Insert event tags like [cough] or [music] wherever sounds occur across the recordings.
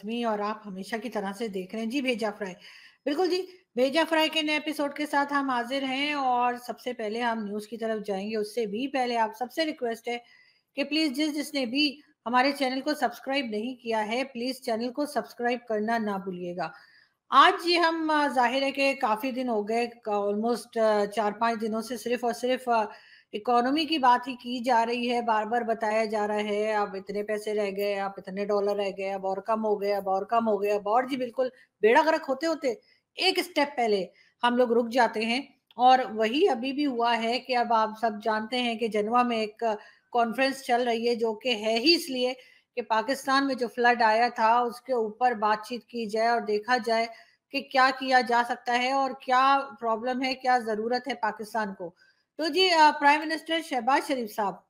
लक्ष्मी और आप हमेशा की तरह से देख रहे हैं जी भेजा फ्राई बिल्कुल जी भेजा फ्राई के नए एपिसोड के साथ हम हाजिर हैं और सबसे पहले हम न्यूज की तरफ जाएंगे उससे भी पहले आप सबसे रिक्वेस्ट है कि प्लीज जिस जिसने भी हमारे चैनल को सब्सक्राइब नहीं किया है प्लीज चैनल को सब्सक्राइब करना ना भूलिएगा आज जी हम जाहिर है कि काफी दिन हो गए ऑलमोस्ट चार पांच दिनों से सिर्फ और सिर्फ इकोनॉमी की बात ही की जा रही है बार बार बताया जा रहा है आप इतने पैसे रह गए आप इतने डॉलर रह गए अब और कम हो गए अब और कम हो गए अब और जी बिल्कुल बेड़ा गर्क होते होते एक स्टेप पहले हम लोग रुक जाते हैं और वही अभी भी हुआ है कि अब आप सब जानते हैं कि जनवा में एक कॉन्फ्रेंस चल रही है जो कि है ही इसलिए कि पाकिस्तान में जो फ्लड आया था उसके ऊपर बातचीत की जाए और देखा जाए कि क्या किया जा सकता है और क्या प्रॉब्लम है क्या ज़रूरत है पाकिस्तान को तो जी प्राइम मिनिस्टर शहबाज शरीफ साहब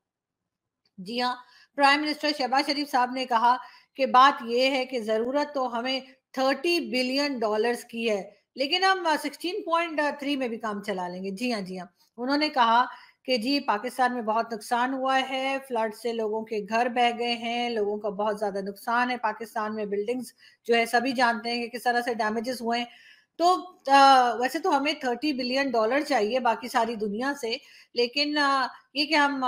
जी हाँ प्राइम मिनिस्टर शहबाज शरीफ साहब ने कहा कि बात यह है कि ज़रूरत तो हमें थर्टी बिलियन डॉलर्स की है लेकिन हम सिक्सटीन पॉइंट थ्री में भी काम चला लेंगे जी हाँ जी हाँ उन्होंने कहा कि जी पाकिस्तान में बहुत नुकसान हुआ है फ्लड से लोगों के घर बह गए हैं लोगों का बहुत ज़्यादा नुकसान है पाकिस्तान में बिल्डिंग्स जो है सभी जानते हैं कि किस तरह से डैमेजेस हुए हैं तो आ, वैसे तो हमें थर्टी बिलियन डॉलर चाहिए बाकी सारी दुनिया से लेकिन आ, ये कि हम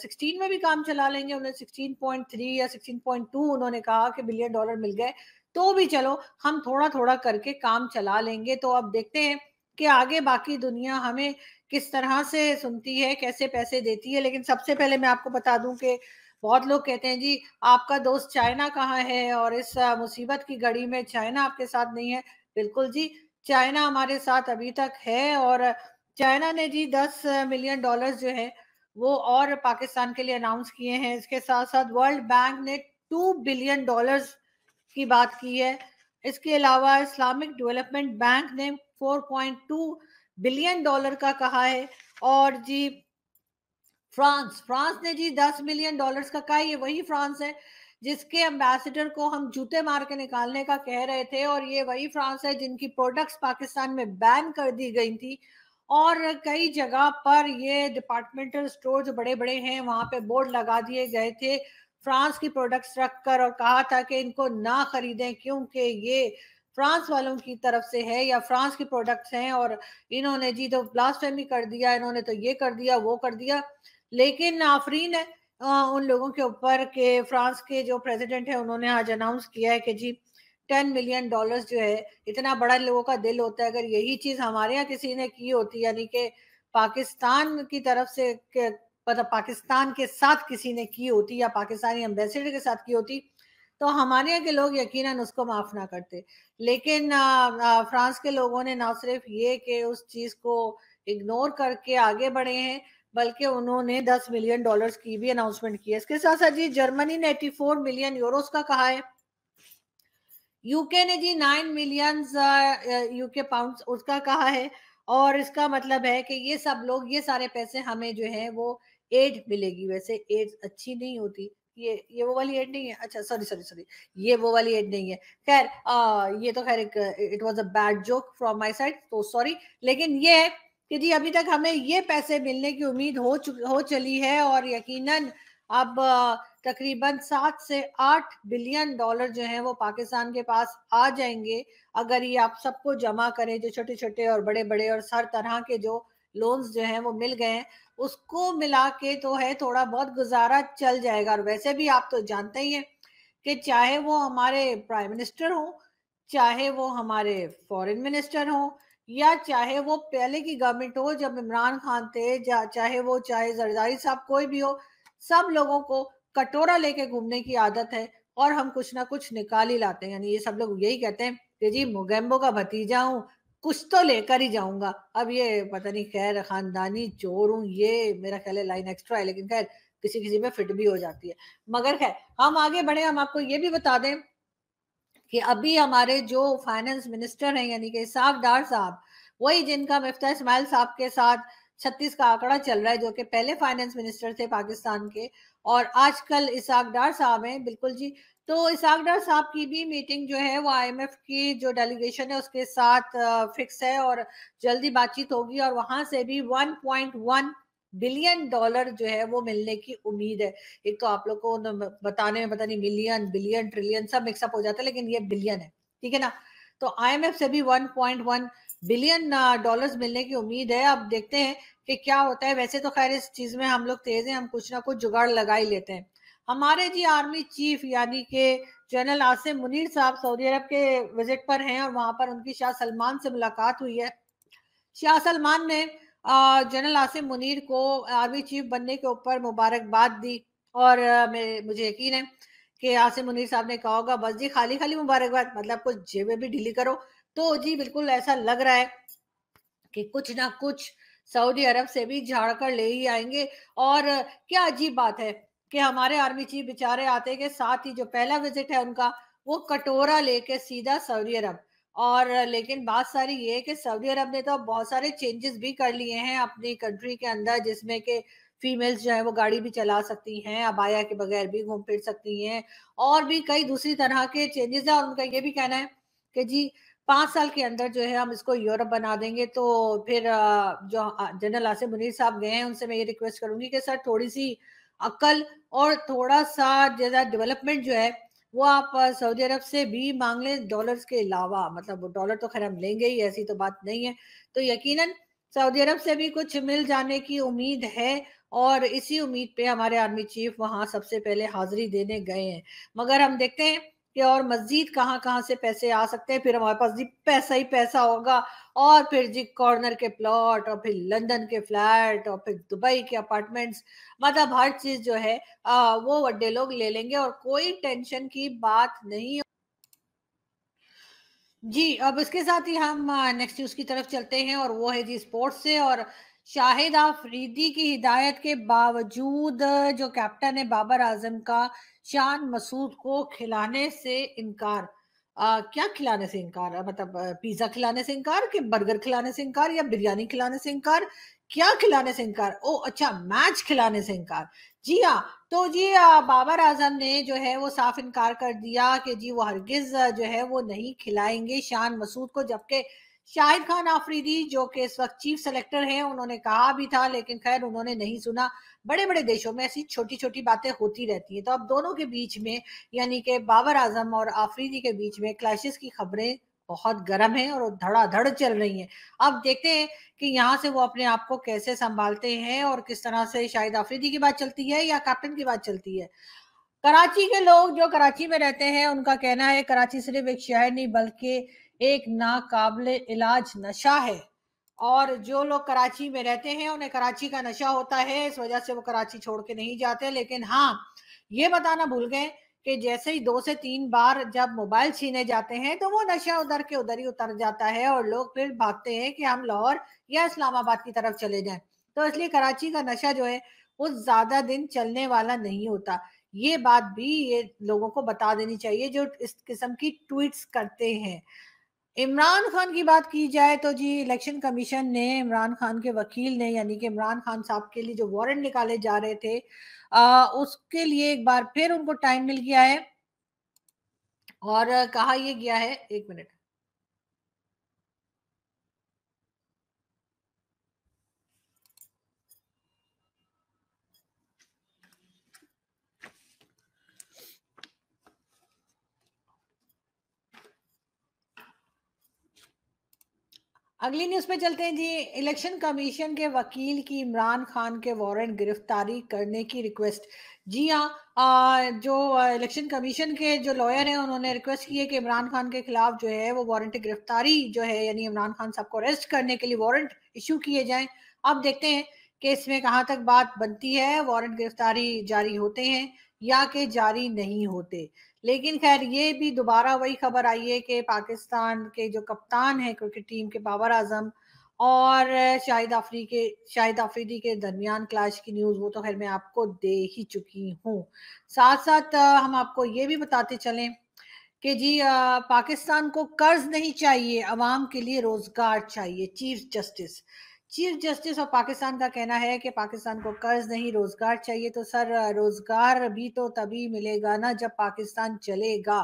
सिक्सटीन में भी काम चला लेंगे उन्हें सिक्सटीन पॉइंट थ्री या सिक्सटीन पॉइंट टू उन्होंने कहा कि बिलियन डॉलर मिल गए तो भी चलो हम थोड़ा थोड़ा करके काम चला लेंगे तो अब देखते हैं कि आगे बाकी दुनिया हमें किस तरह से सुनती है कैसे पैसे देती है लेकिन सबसे पहले मैं आपको बता दूं कि बहुत लोग कहते हैं जी आपका दोस्त चाइना कहाँ है और इस मुसीबत की घड़ी में चाइना आपके साथ नहीं है बिल्कुल जी चाइना हमारे साथ अभी तक है और चाइना ने जी दस मिलियन डॉलर जो है वो और पाकिस्तान के लिए अनाउंस किए हैं इसके साथ साथ वर्ल्ड बैंक ने टू बिलियन डॉलर्स की बात की है इसके अलावा इस्लामिक डेवलपमेंट बैंक ने 4.2 बिलियन डॉलर का कहा है और जी फ्रांस फ्रांस ने जी 10 मिलियन डॉलर्स का कहा ये वही फ्रांस है जिसके एम्बेसडर को हम जूते मार के निकालने का कह रहे थे और ये वही फ्रांस है जिनकी प्रोडक्ट्स पाकिस्तान में बैन कर दी गई थी और कई जगह पर ये डिपार्टमेंटल स्टोर जो बड़े बड़े हैं वहाँ पे बोर्ड लगा दिए गए थे फ्रांस की प्रोडक्ट्स रख कर और कहा था कि इनको ना खरीदें क्योंकि ये फ्रांस वालों की तरफ से है या फ्रांस की प्रोडक्ट्स हैं और इन्होंने जी तो ब्लास्टमी कर दिया इन्होंने तो ये कर दिया वो कर दिया लेकिन आफरीन है उन लोगों के ऊपर के फ्रांस के जो प्रेसिडेंट है उन्होंने आज अनाउंस किया है कि जी टेन मिलियन डॉलर्स जो है इतना बड़ा लोगों का दिल होता है अगर यही चीज हमारे यहाँ किसी ने की होती यानी कि पाकिस्तान की तरफ से मतलब पाकिस्तान के साथ किसी ने की होती या पाकिस्तानी एम्बेसडर के साथ की होती तो हमारे यहाँ के लोग यकीनन उसको माफ ना करते लेकिन आ, आ, फ्रांस के लोगों ने ना सिर्फ ये कि उस चीज को इग्नोर करके आगे बढ़े हैं बल्कि उन्होंने 10 मिलियन डॉलर्स की भी अनाउंसमेंट की है इसके साथ साथ जी जर्मनी ने 84 मिलियन यूरोस का कहा है यूके ने जी 9 मिलियन यूके पाउंड्स उसका कहा है और इसका मतलब है कि ये सब लोग ये सारे पैसे हमें जो है वो एड मिलेगी वैसे एड अच्छी नहीं होती ये ये वो वाली एड नहीं है अच्छा सॉरी सॉरी सॉरी ये वो वाली एड नहीं है खैर uh, ये तो खैर it was a bad joke from my side तो सॉरी लेकिन ये है कि जी अभी तक हमें ये पैसे मिलने की उम्मीद हो हो चली है और यकीनन अब तकरीबन सात से आठ बिलियन डॉलर जो है वो पाकिस्तान के पास आ जाएंगे अगर ये आप सबको जमा करें जो छोटे छोटे और बड़े बड़े और हर तरह के जो लोन्स जो हैं वो मिल गए हैं उसको मिला के तो है थोड़ा बहुत गुजारा चल जाएगा और वैसे भी आप तो जानते ही हैं कि चाहे वो हमारे प्राइम मिनिस्टर हों चाहे वो हमारे फॉरेन मिनिस्टर हों या चाहे वो पहले की गवर्नमेंट हो जब इमरान खान थे चाहे वो चाहे जरदारी साहब कोई भी हो सब लोगों को कटोरा लेके घूमने की आदत है और हम कुछ ना कुछ निकाल ही लाते हैं यानी ये सब लोग यही कहते हैं कि जी मुगेम्बो का भतीजा हूँ कुछ तो लेकर ही जाऊंगा अब ये पता नहीं खैर खानदानी चोर हूँ ये मेरा ख्याल है लाइन एक्स्ट्रा है लेकिन खैर किसी किसी में फिट भी हो जाती है मगर खैर हम आगे बढ़े हम आपको ये भी बता दें कि अभी हमारे जो फाइनेंस मिनिस्टर हैं यानी कि इसाक डार साहब वही जिनका मिफ्ता इसमाइल साहब के साथ छत्तीस का आंकड़ा चल रहा है जो कि पहले फाइनेंस मिनिस्टर थे पाकिस्तान के और आजकल इसाक डार साहब हैं बिल्कुल जी तो इसाक डार साहब की भी मीटिंग जो है वो आईएमएफ की जो डेलीगेशन है उसके साथ फिक्स है और जल्दी बातचीत होगी और वहां से भी 1.1 बिलियन डॉलर जो है वो मिलने की उम्मीद है एक तो आप लोग को बताने में पता नहीं मिलियन बिलियन ट्रिलियन सब मिक्सअप हो जाता है लेकिन ये बिलियन है ठीक है ना तो आईएमएफ से भी 1.1 बिलियन डॉलर्स मिलने की उम्मीद है अब देखते हैं कि क्या होता है वैसे तो खैर इस चीज में हम लोग तेज हैं हम कुछ ना कुछ जुगाड़ लगा ही लेते हैं हमारे जी आर्मी चीफ यानी के जनरल आसिम मुनीर साहब सऊदी अरब के विजिट पर हैं और वहां पर उनकी शाह सलमान से मुलाकात हुई है शाह सलमान ने जनरल आसिम मुनीर को आर्मी चीफ बनने के ऊपर मुबारकबाद दी और मुझे यकीन है कि आसिम मुनीर साहब ने कहा होगा बस जी खाली खाली मुबारकबाद मतलब कुछ जेबें भी ढीली करो तो जी बिल्कुल ऐसा लग रहा है कि कुछ ना कुछ सऊदी अरब से भी झाड़ कर ले ही आएंगे और क्या अजीब बात है कि हमारे आर्मी चीफ बेचारे आते के साथ ही जो पहला विजिट है उनका वो कटोरा लेके सीधा सऊदी अरब और लेकिन बात सारी ये है कि सऊदी अरब ने तो बहुत सारे चेंजेस भी कर लिए हैं अपनी कंट्री के अंदर जिसमें कि फीमेल्स जो है वो गाड़ी भी चला सकती हैं अबाया के बगैर भी घूम फिर सकती हैं और भी कई दूसरी तरह के चेंजेस हैं और उनका ये भी कहना है कि जी पाँच साल के अंदर जो है हम इसको यूरोप बना देंगे तो फिर जो जनरल आसिफ मुनीर साहब गए हैं उनसे मैं ये रिक्वेस्ट करूंगी कि सर थोड़ी सी अक्ल और थोड़ा सा जैसा डेवलपमेंट जो है वो आप सऊदी अरब से भी मांग लें डॉलर्स के अलावा मतलब डॉलर तो खैर हम लेंगे ही ऐसी तो बात नहीं है तो यकीनन सऊदी अरब से भी कुछ मिल जाने की उम्मीद है और इसी उम्मीद पे हमारे आर्मी चीफ वहां सबसे पहले हाजिरी देने गए हैं मगर हम देखते हैं कि और मजीद कहाँ कहाँ से पैसे आ सकते हैं फिर हमारे पास जी पैसा ही पैसा होगा और फिर जी कॉर्नर के प्लॉट और फिर लंदन के फ्लैट और फिर दुबई के अपार्टमेंट्स मतलब हर चीज जो है आ, वो वे लोग ले लेंगे और कोई टेंशन की बात नहीं जी अब इसके साथ ही हम नेक्स्ट न्यूज की तरफ चलते हैं और वो है जी स्पोर्ट्स से और शाहिद आफरीदी की हिदायत के बावजूद जो कैप्टन है बाबर आजम का शान मसूद को खिलाने से इनकार आ, क्या खिलाने से इनकार मतलब पिज्जा खिलाने से इनकार कि बर्गर खिलाने से इनकार या बिरयानी खिलाने से इनकार क्या खिलाने से इनकार ओ अच्छा मैच खिलाने से इनकार जी हाँ तो जी आ, बाबर आजम ने जो है वो साफ इनकार कर दिया कि जी वो हरगिज जो है वो नहीं खिलाएंगे शान मसूद को जबकि शाहिद खान आफरीदी जो कि इस वक्त चीफ सेलेक्टर हैं उन्होंने कहा भी था लेकिन खैर उन्होंने नहीं सुना बड़े बड़े देशों में ऐसी छोटी छोटी बातें होती रहती हैं तो अब दोनों के बीच में यानी कि बाबर आजम और आफरीदी के बीच में क्लैशेस की खबरें बहुत गर्म है और धड़ाधड़ चल रही हैं अब देखते हैं कि यहाँ से वो अपने आप को कैसे संभालते हैं और किस तरह से शाहिद आफरीदी की बात चलती है या कैप्टन की बात चलती है कराची के लोग जो कराची में रहते हैं उनका कहना है कराची सिर्फ एक शहर नहीं बल्कि एक नाकाबले इलाज नशा है और जो लोग कराची में रहते हैं उन्हें कराची का नशा होता है इस वजह से वो कराची छोड़ के नहीं जाते लेकिन हाँ ये बताना भूल गए कि जैसे ही दो से तीन बार जब मोबाइल छीने जाते हैं तो वो नशा उधर के उधर ही उतर जाता है और लोग फिर भागते हैं कि हम लाहौर या इस्लामाबाद की तरफ चले जाएं तो इसलिए कराची का नशा जो है वो ज्यादा दिन चलने वाला नहीं होता ये बात भी ये लोगों को बता देनी चाहिए जो इस किस्म की ट्वीट्स करते हैं इमरान खान की बात की जाए तो जी इलेक्शन कमीशन ने इमरान खान के वकील ने यानी कि इमरान खान साहब के लिए जो वारंट निकाले जा रहे थे आ, उसके लिए एक बार फिर उनको टाइम मिल गया है और कहा यह गया है एक मिनट अगली न्यूज पे चलते हैं जी इलेक्शन कमीशन के वकील की इमरान खान के वारंट गिरफ्तारी करने की रिक्वेस्ट जी हाँ जो इलेक्शन कमीशन के जो लॉयर हैं उन्होंने रिक्वेस्ट की है कि इमरान खान के खिलाफ जो है वो वारंट गिरफ्तारी जो है यानी इमरान खान साहब को अरेस्ट करने के लिए वारंट इशू किए जाए अब देखते हैं कि इसमें कहाँ तक बात बनती है वारंट गिरफ्तारी जारी होते हैं या कि जारी नहीं होते लेकिन खैर ये भी दोबारा वही खबर आई है कि पाकिस्तान के जो कप्तान है क्रिकेट टीम के बाबर आजम और शाहिद आफरी के शाहिद आफरीदी के दरमियान क्लाश की न्यूज़ वो तो खैर मैं आपको दे ही चुकी हूँ साथ साथ हम आपको ये भी बताते चलें कि जी पाकिस्तान को कर्ज नहीं चाहिए अवाम के लिए रोजगार चाहिए chief justice chief justice of Pakistan का कहना है कि पाकिस्तान को कर्ज नहीं रोजगार चाहिए तो सर रोजगार भी तो तभी मिलेगा ना जब पाकिस्तान चलेगा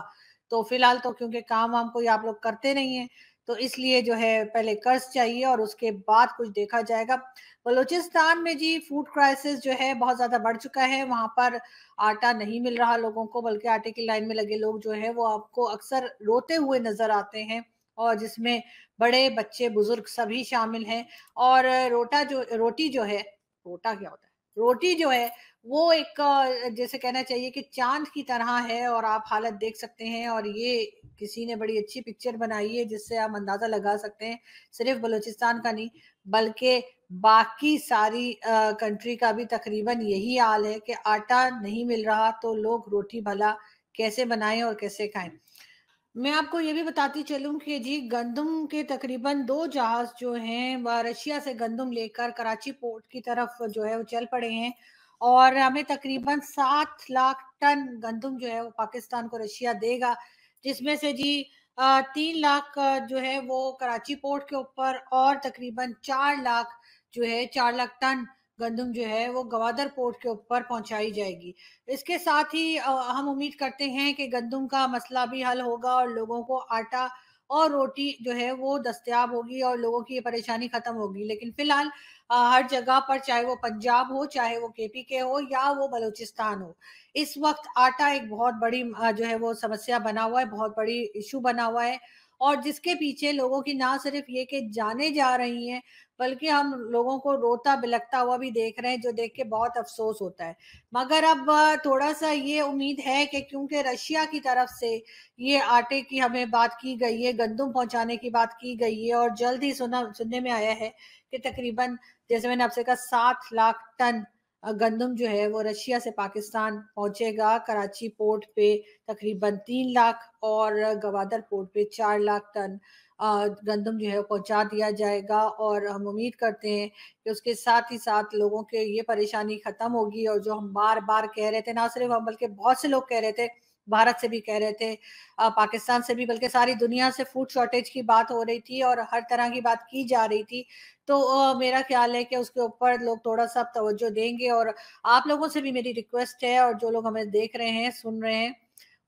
तो फिलहाल तो क्योंकि काम वाम कोई आप लोग करते नहीं है तो इसलिए जो है पहले कर्ज चाहिए और उसके बाद कुछ देखा जाएगा बलूचिस्तान में जी फूड क्राइसिस जो है बहुत ज़्यादा बढ़ चुका है वहां पर आटा नहीं मिल रहा लोगों को बल्कि आटे की लाइन में लगे लोग जो है वो आपको अक्सर रोते हुए नजर आते हैं और जिसमें बड़े बच्चे बुजुर्ग सभी शामिल हैं और रोटा जो रोटी जो है रोटा क्या होता है रोटी जो है वो एक जैसे कहना चाहिए कि चांद की तरह है और आप हालत देख सकते हैं और ये किसी ने बड़ी अच्छी पिक्चर बनाई है जिससे आप अंदाजा लगा सकते हैं सिर्फ बलूचिस्तान का नहीं बल्कि बाकी सारी कंट्री का भी तकरीबन यही हाल है कि आटा नहीं मिल रहा तो लोग रोटी भला कैसे बनाएं और कैसे खाएं मैं आपको ये भी बताती चलूं कि जी गंदम के तकरीबन दो जहाज जो हैं वह रशिया से गंदम लेकर कराची पोर्ट की तरफ जो है वो चल पड़े हैं और हमें तकरीबन सात लाख टन गंदम जो है वो पाकिस्तान को रशिया देगा जिसमें से जी तीन लाख जो है वो कराची पोर्ट के ऊपर और तकरीबन चार लाख जो है चार लाख टन गंदम जो है वो गवादर पोर्ट के ऊपर पहुंचाई जाएगी इसके साथ ही हम उम्मीद करते हैं कि गंदम का मसला भी हल होगा और लोगों को आटा और रोटी जो है वो दस्तियाब होगी और लोगों की ये परेशानी ख़त्म होगी लेकिन फ़िलहाल हर जगह पर चाहे वो पंजाब हो चाहे वो के पी के हो या वो बलूचिस्तान हो इस वक्त आटा एक बहुत बड़ी जो है वो समस्या बना हुआ है बहुत बड़ी इशू बना हुआ है और जिसके पीछे लोगों की ना सिर्फ ये कि जाने जा रही हैं बल्कि हम लोगों को रोता बिलकता हुआ भी देख रहे हैं जो देख के बहुत अफसोस होता है मगर अब थोड़ा सा ये उम्मीद है कि क्योंकि रशिया की तरफ से ये आटे की हमें बात की गई है गंदुम पहुंचाने की बात की गई है और जल्द ही सुना सुनने में आया है कि तकरीबन जैसे मैंने आपसे कहा सात लाख टन गंदम जो है वो रशिया से पाकिस्तान पहुंचेगा कराची पोर्ट पे तकरीबन तीन लाख और गवादर पोर्ट पे चार लाख टन गंदम जो है पहुंचा दिया जाएगा और हम उम्मीद करते हैं कि उसके साथ ही साथ लोगों के ये परेशानी ख़त्म होगी और जो हम बार बार कह रहे थे ना सिर्फ हम बल्कि बहुत से लोग कह रहे थे भारत से भी कह रहे थे पाकिस्तान से भी बल्कि सारी दुनिया से फूड शॉर्टेज की बात हो रही थी और हर तरह की बात की जा रही थी तो मेरा ख्याल है कि उसके ऊपर लोग थोड़ा सा तवज्जो देंगे और आप लोगों से भी मेरी रिक्वेस्ट है और जो लोग हमें देख रहे हैं सुन रहे हैं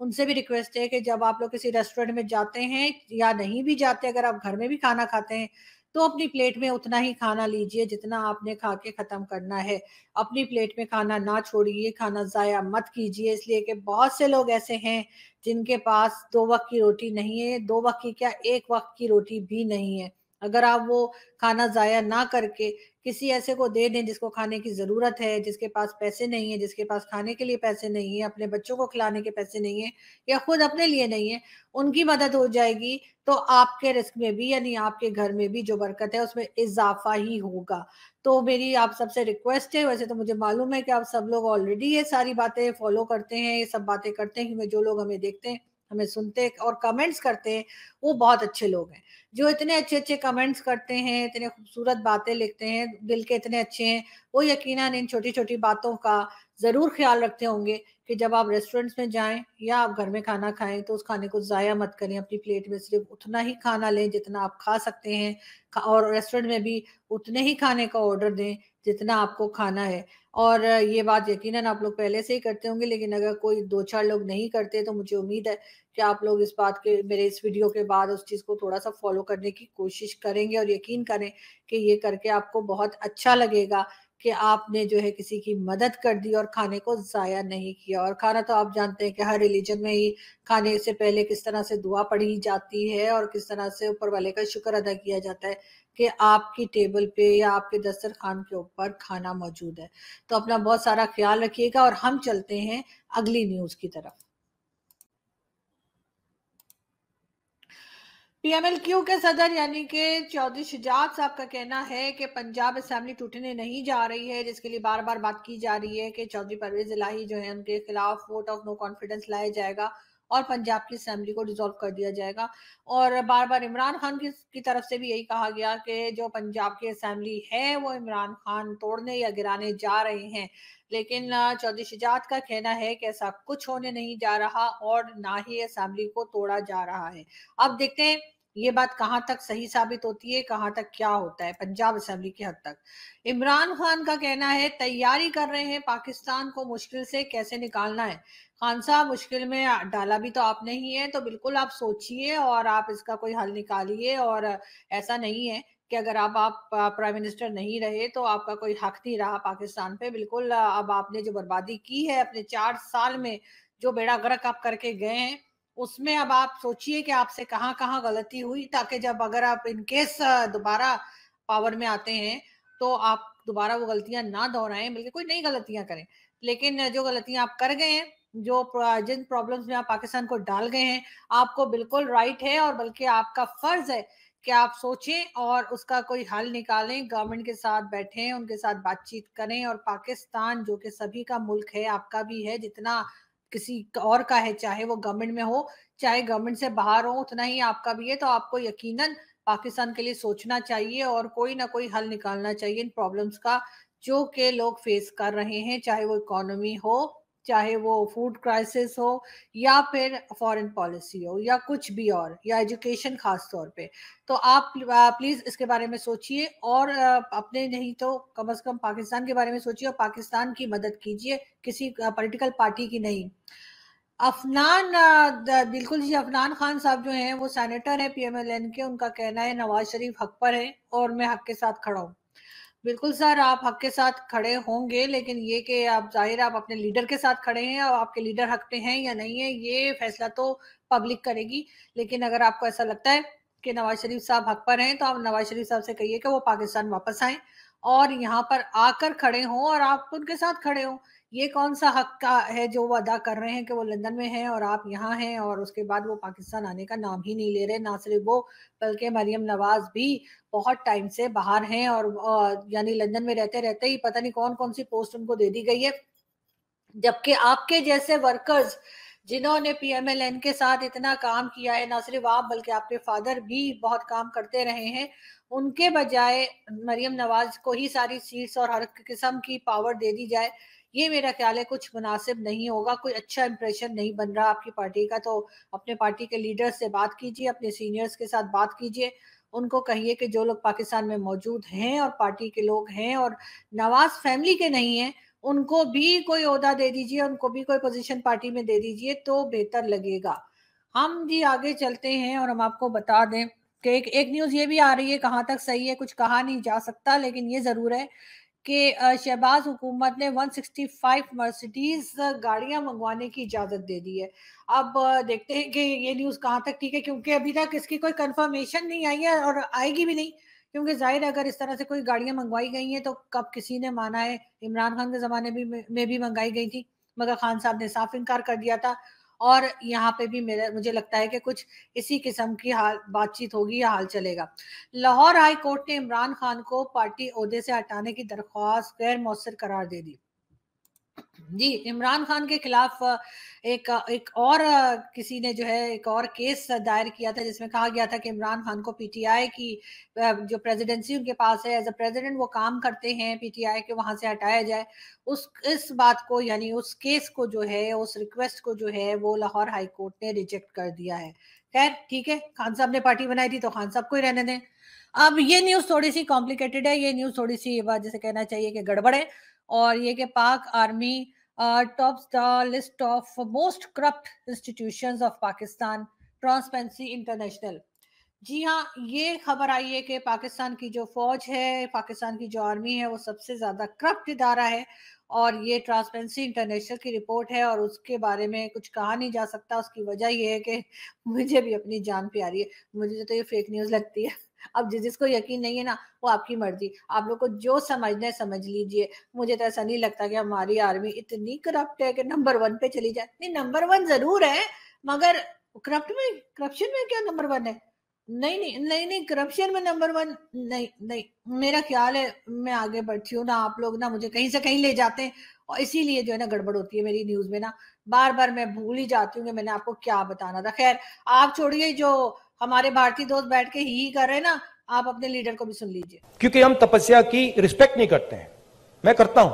उनसे भी रिक्वेस्ट है कि जब आप लोग किसी रेस्टोरेंट में जाते हैं या नहीं भी जाते अगर आप घर में भी खाना खाते हैं तो अपनी प्लेट में उतना ही खाना लीजिए जितना आपने खा के ख़त्म करना है अपनी प्लेट में खाना ना छोड़िए खाना ज़ाया मत कीजिए इसलिए कि बहुत से लोग ऐसे हैं जिनके पास दो वक्त की रोटी नहीं है दो वक्त की क्या एक वक्त की रोटी भी नहीं है अगर आप वो खाना ज़ाया ना करके किसी ऐसे को दे दें जिसको खाने की ज़रूरत है जिसके पास पैसे नहीं है जिसके पास खाने के लिए पैसे नहीं है अपने बच्चों को खिलाने के पैसे नहीं है या खुद अपने लिए नहीं है उनकी मदद हो जाएगी तो आपके रिस्क में भी यानी आपके घर में भी जो बरकत है उसमें इजाफा ही होगा तो मेरी आप सबसे रिक्वेस्ट है वैसे तो मुझे मालूम है कि आप सब लोग ऑलरेडी ये सारी बातें फॉलो करते हैं ये सब बातें करते हैं जो लोग हमें देखते हैं हमें सुनते और कमेंट्स करते हैं वो बहुत अच्छे लोग हैं जो इतने अच्छे अच्छे कमेंट्स करते हैं इतने खूबसूरत बातें लिखते हैं दिल के इतने अच्छे हैं वो यकीन इन छोटी छोटी बातों का ज़रूर ख्याल रखते होंगे कि जब आप रेस्टोरेंट्स में जाएं या आप घर में खाना खाएं तो उस खाने को ज़ाया मत करें अपनी प्लेट में सिर्फ उतना ही खाना लें जितना आप खा सकते हैं और रेस्टोरेंट में भी उतने ही खाने का ऑर्डर दें जितना आपको खाना है और ये बात यकीनन आप लोग पहले से ही करते होंगे लेकिन अगर कोई दो चार लोग नहीं करते तो मुझे उम्मीद है कि आप लोग इस बात के मेरे इस वीडियो के बाद उस चीज़ को थोड़ा सा फॉलो करने की कोशिश करेंगे और यकीन करें कि ये करके आपको बहुत अच्छा लगेगा कि आपने जो है किसी की मदद कर दी और खाने को ज़ाया नहीं किया और खाना तो आप जानते हैं कि हर रिलीजन में ही खाने से पहले किस तरह से दुआ पढ़ी जाती है और किस तरह से ऊपर वाले का शुक्र अदा किया जाता है कि आपकी टेबल पे या आपके दस्तरखान के ऊपर खाना मौजूद है तो अपना बहुत सारा ख्याल रखिएगा और हम चलते हैं अगली न्यूज़ की तरफ पीएमएलक्यू के सदर यानी के चौधरी शिजात साहब का कहना है कि पंजाब असेंबली टूटने नहीं जा रही है जिसके लिए बार बार बात की जा रही है कि चौधरी परवेज इलाही जो है उनके खिलाफ वोट ऑफ नो कॉन्फिडेंस लाया जाएगा और पंजाब की असेंबली को डिजोल्व कर दिया जाएगा और बार बार इमरान खान की, की तरफ से भी यही कहा गया कि जो पंजाब की असेंबली है वो इमरान खान तोड़ने या गिराने जा रहे हैं लेकिन चौधरी शिजात का कहना है कि ऐसा कुछ होने नहीं जा रहा और ना ही असम्बली को तोड़ा जा रहा है अब देखते हैं ये बात कहाँ तक सही साबित होती है कहाँ तक क्या होता है पंजाब असेंबली की हद तक इमरान खान का कहना है तैयारी कर रहे हैं पाकिस्तान को मुश्किल से कैसे निकालना है खान साहब मुश्किल में डाला भी तो आपने ही है तो बिल्कुल आप सोचिए और आप इसका कोई हल निकालिए और ऐसा नहीं है कि अगर आप आप प्राइम मिनिस्टर नहीं रहे तो आपका कोई हक नहीं रहा पाकिस्तान पे बिल्कुल अब आपने जो बर्बादी की है अपने चार साल में जो बेड़ा गर्क आप करके गए हैं उसमें अब आप सोचिए कि आपसे कहाँ कहाँ गलती हुई ताकि जब अगर आप इनकेस दोबारा पावर में आते हैं तो आप दोबारा वो गलतियां ना दोहराएं बल्कि कोई नई गलतियां करें लेकिन जो गलतियां आप कर गए हैं जो जिन प्रॉब्लम्स में आप पाकिस्तान को डाल गए हैं आपको बिल्कुल राइट है और बल्कि आपका फर्ज है कि आप सोचें और उसका कोई हल निकालें गवर्नमेंट के साथ बैठें उनके साथ बातचीत करें और पाकिस्तान जो कि सभी का मुल्क है आपका भी है जितना किसी और का है चाहे वो गवर्नमेंट में हो चाहे गवर्नमेंट से बाहर हो उतना ही आपका भी है तो आपको यकीनन पाकिस्तान के लिए सोचना चाहिए और कोई ना कोई हल निकालना चाहिए इन प्रॉब्लम्स का जो के लोग फेस कर रहे हैं चाहे वो इकोनॉमी हो चाहे वो फूड क्राइसिस हो या फिर फॉरेन पॉलिसी हो या कुछ भी और या एजुकेशन खास तौर पे तो आप प्लीज़ इसके बारे में सोचिए और अपने नहीं तो कम अज़ कम पाकिस्तान के बारे में सोचिए और पाकिस्तान की मदद कीजिए किसी पॉलिटिकल पार्टी की नहीं अफनान बिल्कुल जी अफनान खान साहब जो हैं वो सेनेटर हैं पीएमएलएन के उनका कहना है नवाज शरीफ हक पर है और मैं हक के साथ खड़ा हूँ बिल्कुल सर आप हक के साथ खड़े होंगे लेकिन ये कि आप जाहिर आप अपने लीडर के साथ खड़े हैं और आपके लीडर हक पे हैं या नहीं है ये फैसला तो पब्लिक करेगी लेकिन अगर आपको ऐसा लगता है कि नवाज शरीफ साहब हक पर हैं तो आप नवाज शरीफ साहब से कहिए कि वो पाकिस्तान वापस आए और यहाँ पर आकर खड़े हों और आप उनके साथ खड़े हों ये कौन सा हक का है जो वो अदा कर रहे हैं कि वो लंदन में हैं और आप यहाँ हैं और उसके बाद वो पाकिस्तान आने का नाम ही नहीं ले रहे ना सिर्फ वो बल्कि मरियम नवाज भी बहुत टाइम से बाहर हैं और यानी लंदन में रहते रहते ही पता नहीं कौन कौन सी पोस्ट उनको दे दी गई है जबकि आपके जैसे वर्कर्स जिन्होंने एन के साथ इतना काम किया है ना सिर्फ आप बल्कि आपके फादर भी बहुत काम करते रहे हैं उनके बजाय मरियम नवाज को ही सारी सीट्स और हर किस्म की पावर दे दी जाए ये मेरा ख्याल है कुछ मुनासिब नहीं होगा कोई अच्छा इंप्रेशन नहीं बन रहा आपकी पार्टी का तो अपने पार्टी के लीडर्स से बात कीजिए अपने सीनियर्स के साथ बात कीजिए उनको कहिए कि जो लोग पाकिस्तान में मौजूद हैं और पार्टी के लोग हैं और नवाज फैमिली के नहीं हैं उनको भी कोई अहदा दे दीजिए उनको भी कोई पोजिशन पार्टी में दे दीजिए तो बेहतर लगेगा हम जी आगे चलते हैं और हम आपको बता दें कि एक, एक न्यूज़ ये भी आ रही है कहाँ तक सही है कुछ कहा नहीं जा सकता लेकिन ये ज़रूर है कि शहबाज हुकूमत ने 165 मर्सिडीज गाड़ियां मंगवाने की इजाज़त दे दी है अब देखते हैं कि ये न्यूज़ कहाँ तक ठीक है क्योंकि अभी तक इसकी कोई कंफर्मेशन नहीं आई है और आएगी भी नहीं क्योंकि जाहिर अगर इस तरह से कोई गाड़ियां मंगवाई गई हैं तो कब किसी ने माना है इमरान खान के ज़माने भी में भी मंगाई गई थी मगर खान साहब ने साफ इनकार कर दिया था और यहाँ पे भी मेरा मुझे लगता है कि कुछ इसी किस्म की हाल बातचीत होगी या हाल चलेगा लाहौर हाई कोर्ट ने इमरान खान को पार्टी अहदे से हटाने की दरख्वास्त गैर मौसर करार दे दी जी इमरान खान के खिलाफ एक एक और किसी ने जो है एक और केस दायर किया था जिसमें कहा गया था कि इमरान खान को पीटीआई की जो प्रेसिडेंसी उनके पास है एज अ प्रेसिडेंट वो काम करते हैं पीटीआई के वहां से हटाया जाए उस इस बात को यानी उस केस को जो है उस रिक्वेस्ट को जो है वो लाहौर हाई कोर्ट ने रिजेक्ट कर दिया है खैर ठीक है खान साहब ने पार्टी बनाई थी तो खान साहब को ही रहने दें अब ये न्यूज़ थोड़ी सी कॉम्प्लिकेटेड है ये न्यूज़ थोड़ी सी जैसे कहना चाहिए कि गड़बड़ है और ये कि Pak army top the list of most corrupt institutions of Pakistan Transparency International जी हाँ ये खबर आई है कि पाकिस्तान की जो फौज है पाकिस्तान की जो आर्मी है वो सबसे ज़्यादा करप्ट इदारा है और ये ट्रांसपेरेंसी इंटरनेशनल की रिपोर्ट है और उसके बारे में कुछ कहा नहीं जा सकता उसकी वजह यह है कि मुझे भी अपनी जान प्यारी है मुझे तो ये फेक न्यूज़ लगती है अब जिस जिसको यकीन नहीं है ना वो आपकी मर्जी आप लोग को जो समझना है समझ लीजिए मुझे तो ऐसा नहीं लगता कि हमारी आर्मी इतनी करप्ट है कि नंबर वन पे चली जाए नहीं नंबर वन जरूर है मगर करप्ट में करप्शन में क्या नंबर वन है नहीं नहीं नहीं नहीं करप्शन में नंबर वन नहीं नहीं मेरा ख्याल है मैं आगे बढ़ती हूँ ना आप लोग ना मुझे कहीं से कहीं ले जाते हैं और इसीलिए जो है ना गड़बड़ होती है मेरी न्यूज में ना बार बार मैं भूल ही जाती हूँ कि मैंने आपको क्या बताना था खैर आप छोड़िए जो हमारे भारतीय दोस्त बैठ के ही कर रहे हैं ना आप अपने लीडर को भी सुन लीजिए क्योंकि हम तपस्या की रिस्पेक्ट नहीं करते हैं मैं करता हूं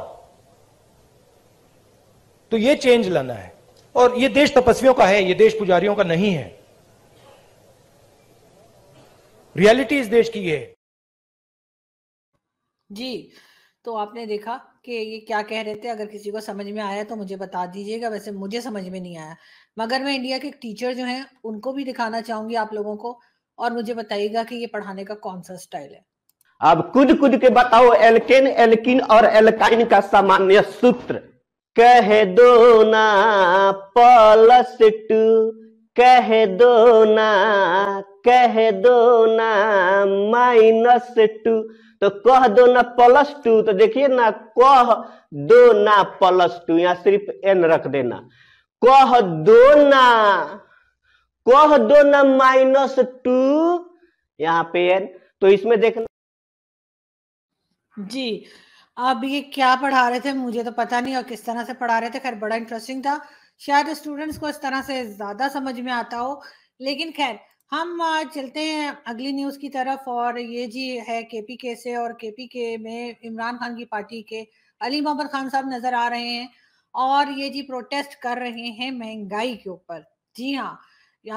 तो ये चेंज लाना है और ये देश तपस्वियों का है ये देश पुजारियों का नहीं है रियलिटी इस देश की है जी तो आपने देखा कि ये क्या कह रहे थे अगर किसी को समझ में आया तो मुझे बता दीजिएगा वैसे मुझे समझ में नहीं आया मगर मैं इंडिया के टीचर जो हैं उनको भी दिखाना चाहूंगी आप लोगों को और मुझे बताइएगा कि ये पढ़ाने का कौन सा स्टाइल है अब कुद कुछ के बताओ एल्केन एल्किन और एलकाइन का सामान्य सूत्र कह दो ना प्लस टू कह दो ना कह दो ना माइनस टू तो कह दो ना प्लस टू तो देखिए ना कह दो ना प्लस टू यहां सिर्फ एन रख देना कह दो ना कह दो ना माइनस टू यहाँ पे एन तो इसमें देखना जी अब ये क्या पढ़ा रहे थे मुझे तो पता नहीं और किस तरह से पढ़ा रहे थे खैर बड़ा इंटरेस्टिंग था शायद स्टूडेंट्स को इस तरह से ज्यादा समझ में आता हो लेकिन खैर हम चलते हैं अगली न्यूज की तरफ और ये जी है केपी के से और केपी के में इमरान खान की पार्टी के अली मोहम्मद खान साहब नजर आ रहे हैं और ये जी प्रोटेस्ट कर रहे हैं महंगाई के ऊपर जी हाँ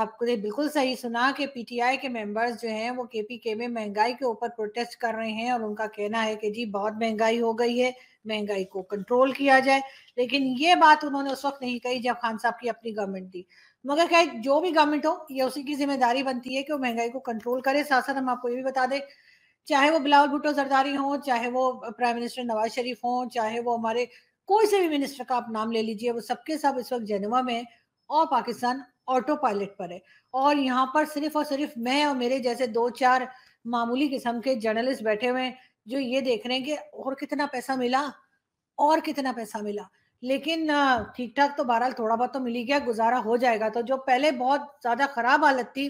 आपको बिल्कुल सही सुना कि पीटीआई के मेंबर्स जो हैं वो केपीके में महंगाई के ऊपर प्रोटेस्ट कर रहे हैं और उनका कहना है कि जी बहुत महंगाई हो गई है महंगाई को कंट्रोल किया जाए लेकिन ये बात उन्होंने उस वक्त नहीं कही जब खान साहब की अपनी गवर्नमेंट थी मगर खैर जो भी गवर्नमेंट हो ये उसी की जिम्मेदारी बनती है कि वो महंगाई को कंट्रोल करे साथ साथ हम आपको ये भी बता दें चाहे वो बिलावल भुट्टो जरदारी हों चाहे वो प्राइम मिनिस्टर नवाज शरीफ हो चाहे वो हमारे कोई से भी मिनिस्टर का आप नाम ले लीजिए वो सबके सब इस वक्त जेनेवा में और पाकिस्तान ऑटो पायलट पर है और यहाँ पर सिर्फ और सिर्फ मैं और मेरे जैसे दो चार मामूली किस्म के जर्नलिस्ट बैठे हुए हैं जो ये देख रहे हैं कि और कितना पैसा मिला और कितना पैसा मिला लेकिन ठीक ठाक तो बहरहाल थोड़ा बहुत तो मिल ही गया गुजारा हो जाएगा तो जो पहले बहुत ज्यादा खराब हालत थी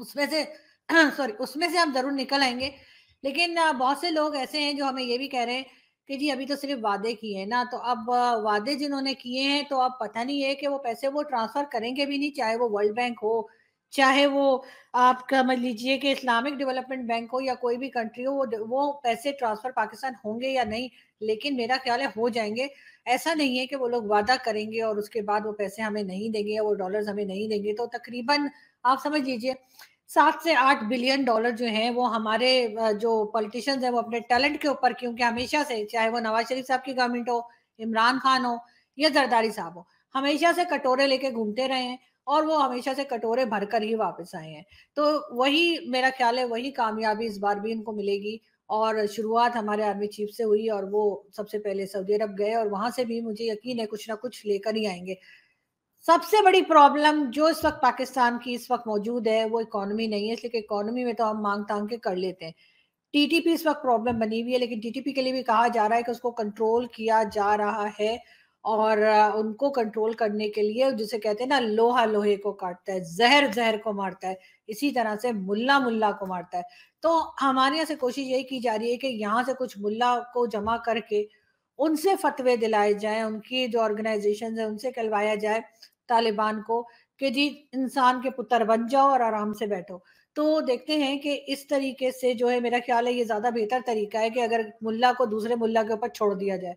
उसमें से [clears throat] सॉरी उसमें से हम जरूर निकल आएंगे लेकिन बहुत से लोग ऐसे हैं जो हमें ये भी कह रहे हैं कि जी अभी तो सिर्फ वादे किए हैं ना तो अब वादे जिन्होंने किए हैं तो अब पता नहीं है कि वो पैसे वो ट्रांसफर करेंगे भी नहीं चाहे वो वर्ल्ड बैंक हो चाहे वो आप समझ लीजिए कि इस्लामिक डेवलपमेंट बैंक हो या कोई भी कंट्री हो वो वो पैसे ट्रांसफर पाकिस्तान होंगे या नहीं लेकिन मेरा ख्याल है हो जाएंगे ऐसा नहीं है कि वो लोग वादा करेंगे और उसके बाद वो पैसे हमें नहीं देंगे या वो डॉलर हमें नहीं देंगे तो तकरीबन आप समझ लीजिए सात से आठ बिलियन डॉलर जो हैं वो हमारे जो पॉलिटिशियंस हैं वो अपने टैलेंट के ऊपर क्योंकि हमेशा से चाहे वो नवाज शरीफ साहब की गवर्नमेंट हो इमरान खान हो या जरदारी साहब हो हमेशा से कटोरे लेके घूमते रहे हैं और वो हमेशा से कटोरे भरकर ही वापस आए हैं तो वही मेरा ख्याल है वही कामयाबी इस बार भी इनको मिलेगी और शुरुआत हमारे आर्मी चीफ से हुई और वो सबसे पहले सऊदी अरब गए और वहां से भी मुझे यकीन है कुछ ना कुछ लेकर ही आएंगे सबसे बड़ी प्रॉब्लम जो इस वक्त पाकिस्तान की इस वक्त मौजूद है वो इकोनॉमी नहीं है इसलिए इकोनॉमी में तो हम मांग तांग के कर लेते हैं टीटीपी इस वक्त प्रॉब्लम बनी हुई है लेकिन टीटीपी के लिए भी कहा जा रहा है कि उसको कंट्रोल किया जा रहा है और उनको कंट्रोल करने के लिए जिसे कहते हैं ना लोहा लोहे को काटता है जहर जहर को मारता है इसी तरह से मुल्ला मुल्ला को मारता है तो हमारे यहाँ से कोशिश यही की जा रही है कि यहाँ से कुछ मुल्ला को जमा करके उनसे फतवे दिलाए जाए उनकी जो ऑर्गेनाइजेशन है उनसे कहवाया जाए तालिबान को कि जी इंसान के पुत्र बन जाओ और आराम से बैठो तो देखते हैं कि इस तरीके से जो है मेरा ख्याल है ये ज्यादा बेहतर तरीका है कि अगर मुल्ला को दूसरे मुल्ला के ऊपर छोड़ दिया जाए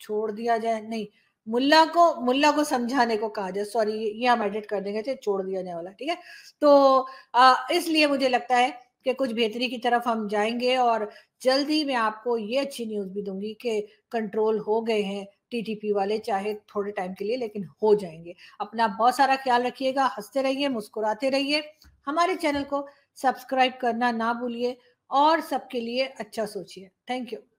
छोड़ दिया जाए नहीं मुल्ला को मुल्ला को समझाने को कहा जाए सॉरी ये हम एडिट कर देंगे अच्छा, छोड़ दिया जाने वाला ठीक है तो इसलिए मुझे लगता है कि कुछ बेहतरी की तरफ हम जाएंगे और जल्द ही मैं आपको ये अच्छी न्यूज़ भी दूंगी कि कंट्रोल हो गए हैं टीटीपी वाले चाहे थोड़े टाइम के लिए लेकिन हो जाएंगे अपना बहुत सारा ख्याल रखिएगा हंसते रहिए मुस्कुराते रहिए हमारे चैनल को सब्सक्राइब करना ना भूलिए और सबके लिए अच्छा सोचिए थैंक यू